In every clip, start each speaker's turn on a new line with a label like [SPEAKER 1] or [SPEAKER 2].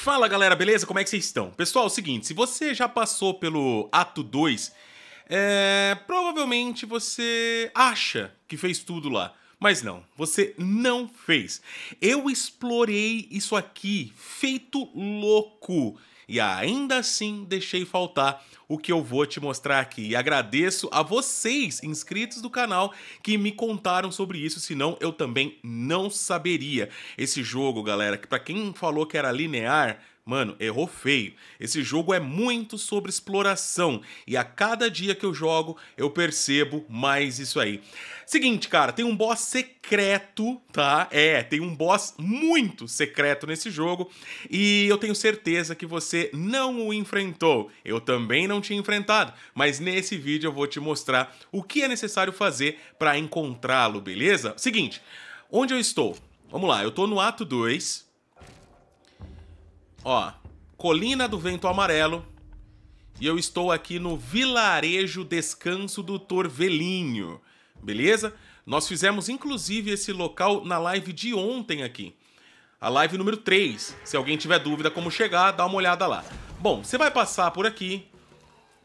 [SPEAKER 1] Fala galera, beleza? Como é que vocês estão? Pessoal, é o seguinte, se você já passou pelo ato 2, é, provavelmente você acha que fez tudo lá. Mas não, você não fez. Eu explorei isso aqui feito louco e ainda assim deixei faltar o que eu vou te mostrar aqui. E agradeço a vocês, inscritos do canal, que me contaram sobre isso, senão eu também não saberia. Esse jogo, galera, que para quem falou que era linear, Mano, errou feio. Esse jogo é muito sobre exploração e a cada dia que eu jogo eu percebo mais isso aí. Seguinte, cara, tem um boss secreto, tá? É, tem um boss muito secreto nesse jogo e eu tenho certeza que você não o enfrentou. Eu também não tinha enfrentado, mas nesse vídeo eu vou te mostrar o que é necessário fazer para encontrá-lo, beleza? Seguinte, onde eu estou? Vamos lá, eu estou no ato 2, Ó, Colina do Vento Amarelo. E eu estou aqui no Vilarejo Descanso do Torvelinho, beleza? Nós fizemos inclusive esse local na live de ontem aqui. A live número 3. Se alguém tiver dúvida como chegar, dá uma olhada lá. Bom, você vai passar por aqui.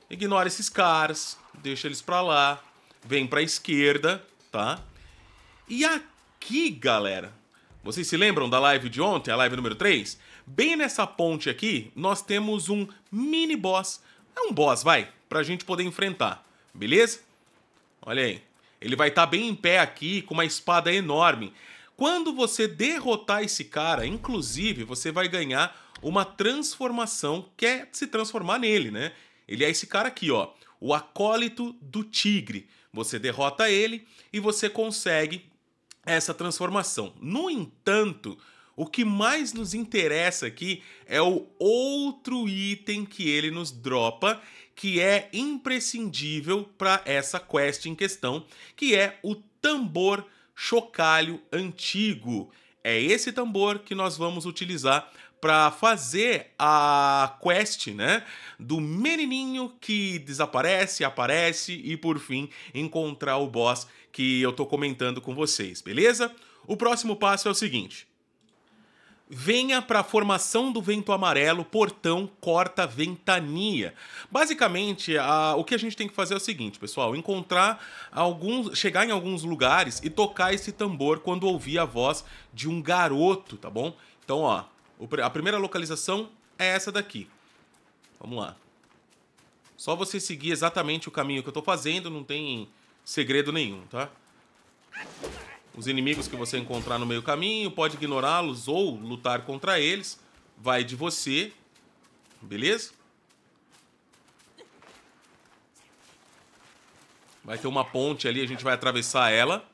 [SPEAKER 1] Ignora esses caras, deixa eles para lá, vem para a esquerda, tá? E aqui, galera, vocês se lembram da live de ontem, a live número 3? Bem nessa ponte aqui, nós temos um mini boss. É um boss, vai, pra gente poder enfrentar, beleza? Olha aí. Ele vai estar tá bem em pé aqui, com uma espada enorme. Quando você derrotar esse cara, inclusive, você vai ganhar uma transformação, que é se transformar nele, né? Ele é esse cara aqui, ó, o acólito do tigre. Você derrota ele e você consegue essa transformação. No entanto, o que mais nos interessa aqui é o outro item que ele nos dropa, que é imprescindível para essa quest em questão, que é o tambor chocalho antigo. É esse tambor que nós vamos utilizar para fazer a quest, né, do menininho que desaparece, aparece e por fim encontrar o boss que eu tô comentando com vocês, beleza? O próximo passo é o seguinte: Venha para a formação do vento amarelo, portão, corta, ventania. Basicamente, a, o que a gente tem que fazer é o seguinte, pessoal: encontrar alguns. chegar em alguns lugares e tocar esse tambor quando ouvir a voz de um garoto, tá bom? Então, ó, a primeira localização é essa daqui. Vamos lá. Só você seguir exatamente o caminho que eu estou fazendo, não tem segredo nenhum, tá? os inimigos que você encontrar no meio caminho, pode ignorá-los ou lutar contra eles. Vai de você, beleza? Vai ter uma ponte ali, a gente vai atravessar ela.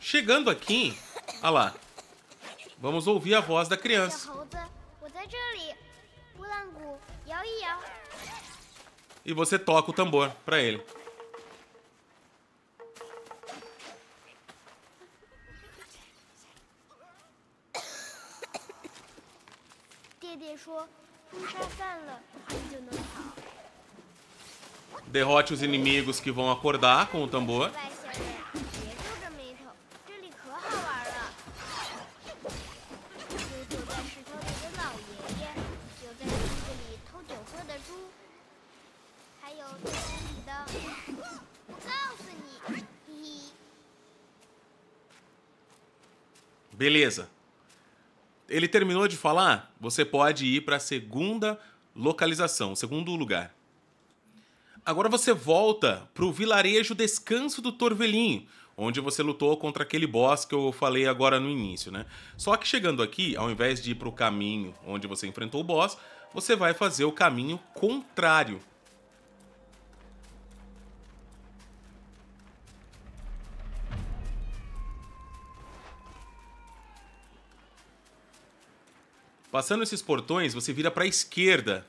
[SPEAKER 1] Chegando aqui, olha lá, Vamos ouvir a voz da criança. E você toca o tambor para ele. Derrote os inimigos que vão acordar com o tambor. Beleza. Ele terminou de falar, você pode ir para a segunda localização, segundo lugar. Agora você volta para o vilarejo Descanso do Torvelinho, onde você lutou contra aquele boss que eu falei agora no início, né? Só que chegando aqui, ao invés de ir para o caminho onde você enfrentou o boss, você vai fazer o caminho contrário. Passando esses portões, você vira para a esquerda.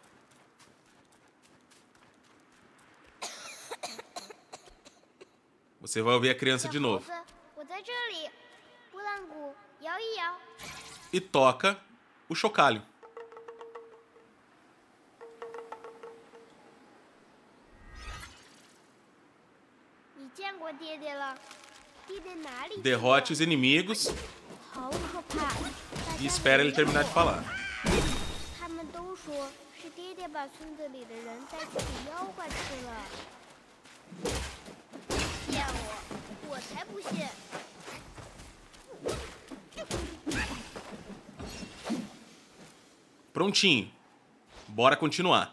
[SPEAKER 1] Você vai ouvir a criança de novo. E toca o chocalho. Derrote né? os inimigos e espera ele terminar de falar. 说是爹爹把村子里的人带去给妖怪吃了。骗我！我才不信！Prontinho. Bora continuar.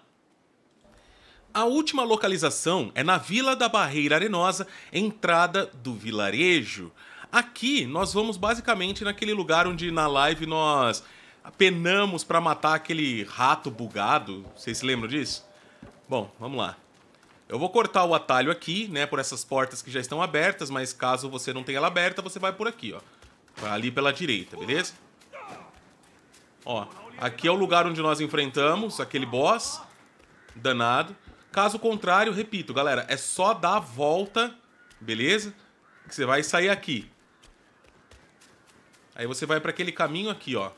[SPEAKER 1] A última localização é na Vila da Barreira Arenosa, entrada do vilarejo. Aqui nós vamos basicamente naquele lugar onde na live nós penamos para matar aquele rato bugado. Vocês se lembram disso? Bom, vamos lá. Eu vou cortar o atalho aqui, né, por essas portas que já estão abertas, mas caso você não tenha ela aberta, você vai por aqui, ó. ali pela direita, beleza? Ó, aqui é o lugar onde nós enfrentamos aquele boss danado. Caso contrário, repito, galera, é só dar a volta, beleza? Que você vai sair aqui. Aí você vai para aquele caminho aqui, ó.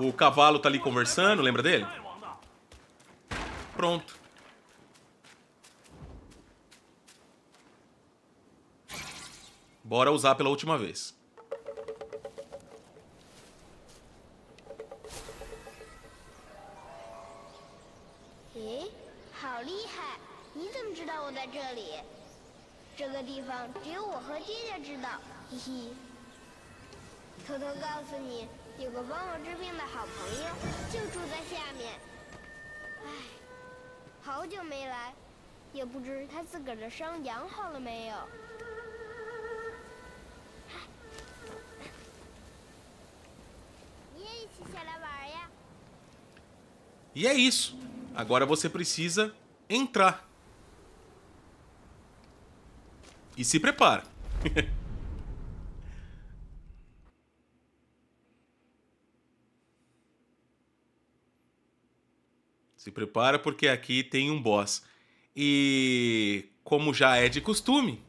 [SPEAKER 1] O cavalo tá ali conversando, lembra dele? Pronto. Bora usar pela última vez. 有个帮我治病的好朋友，就住在下面。唉，好久没来，也不知他自个儿的伤养好了没有。你也一起下来玩呀！E é isso. Agora você precisa entrar. E se prepara. Se prepara porque aqui tem um boss. E como já é de costume,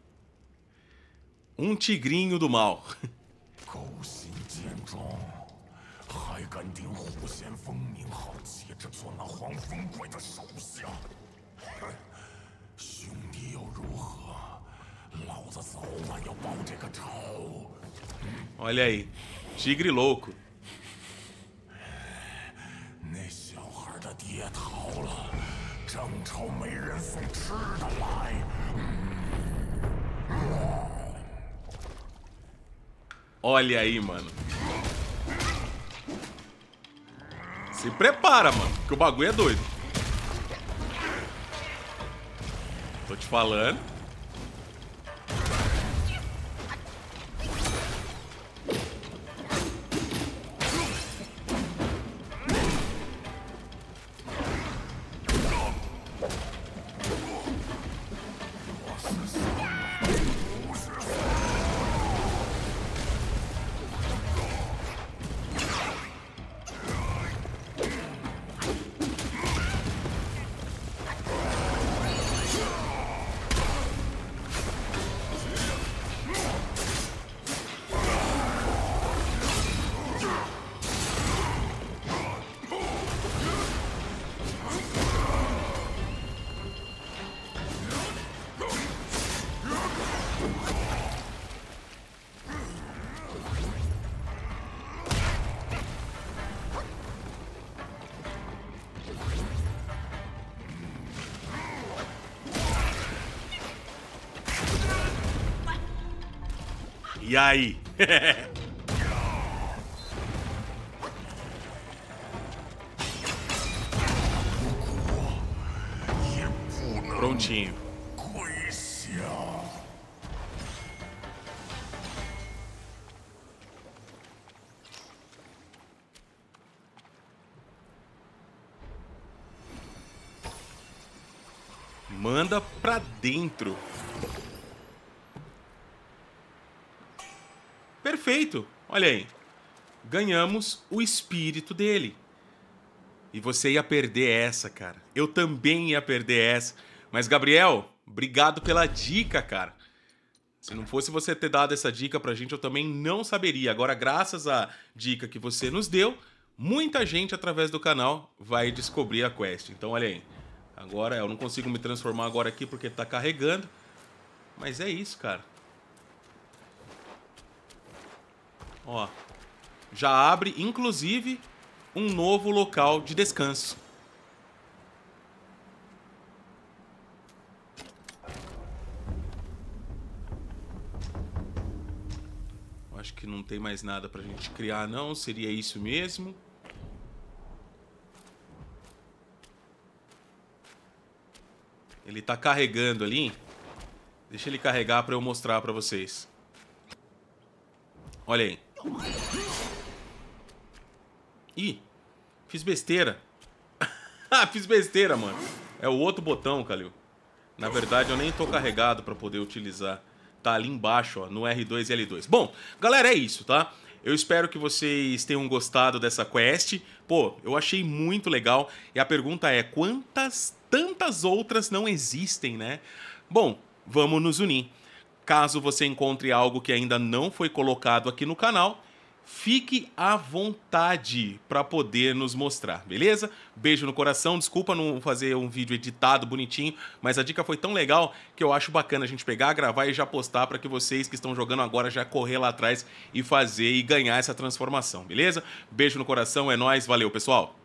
[SPEAKER 1] um tigrinho do mal. Olha aí, tigre louco. 爹逃了，正愁没人送吃的来。Olha aí, mano. Se prepara, mano, que o bagulho é doido. Tô te falando. E aí? Prontinho. Manda pra dentro. Perfeito. Olha aí. Ganhamos o espírito dele. E você ia perder essa, cara. Eu também ia perder essa. Mas, Gabriel, obrigado pela dica, cara. Se não fosse você ter dado essa dica pra gente, eu também não saberia. Agora, graças à dica que você nos deu, muita gente através do canal vai descobrir a quest. Então, olha aí. Agora eu não consigo me transformar agora aqui porque tá carregando. Mas é isso, cara. Ó, já abre, inclusive, um novo local de descanso. Acho que não tem mais nada pra gente criar, não. Seria isso mesmo. Ele tá carregando ali. Deixa ele carregar pra eu mostrar pra vocês. Olha aí. Ih, fiz besteira. Ah, fiz besteira, mano. É o outro botão, Calil. Na verdade, eu nem tô carregado pra poder utilizar. Tá ali embaixo, ó, no R2 e L2. Bom, galera, é isso, tá? Eu espero que vocês tenham gostado dessa quest. Pô, eu achei muito legal. E a pergunta é, quantas tantas outras não existem, né? Bom, vamos nos unir. Caso você encontre algo que ainda não foi colocado aqui no canal, fique à vontade para poder nos mostrar, beleza? Beijo no coração, desculpa não fazer um vídeo editado bonitinho, mas a dica foi tão legal que eu acho bacana a gente pegar, gravar e já postar para que vocês que estão jogando agora já correr lá atrás e fazer e ganhar essa transformação, beleza? Beijo no coração, é nós, valeu, pessoal.